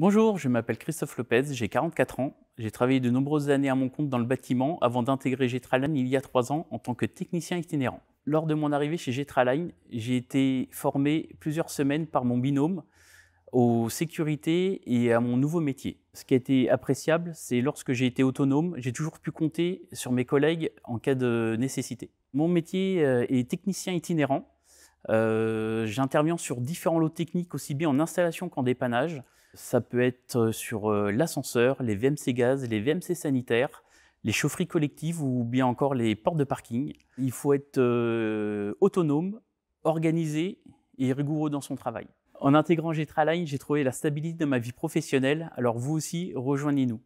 Bonjour, je m'appelle Christophe Lopez, j'ai 44 ans. J'ai travaillé de nombreuses années à mon compte dans le bâtiment avant d'intégrer Getraline il y a 3 ans en tant que technicien itinérant. Lors de mon arrivée chez Getraline, j'ai été formé plusieurs semaines par mon binôme aux sécurités et à mon nouveau métier. Ce qui a été appréciable, c'est lorsque j'ai été autonome, j'ai toujours pu compter sur mes collègues en cas de nécessité. Mon métier euh, est technicien itinérant. Euh, j'interviens sur différents lots techniques, aussi bien en installation qu'en dépannage. Ça peut être euh, sur euh, l'ascenseur, les VMC gaz, les VMC sanitaires, les chaufferies collectives ou bien encore les portes de parking. Il faut être euh, autonome, organisé et rigoureux dans son travail. En intégrant Getraline, j'ai trouvé la stabilité de ma vie professionnelle, alors vous aussi, rejoignez-nous.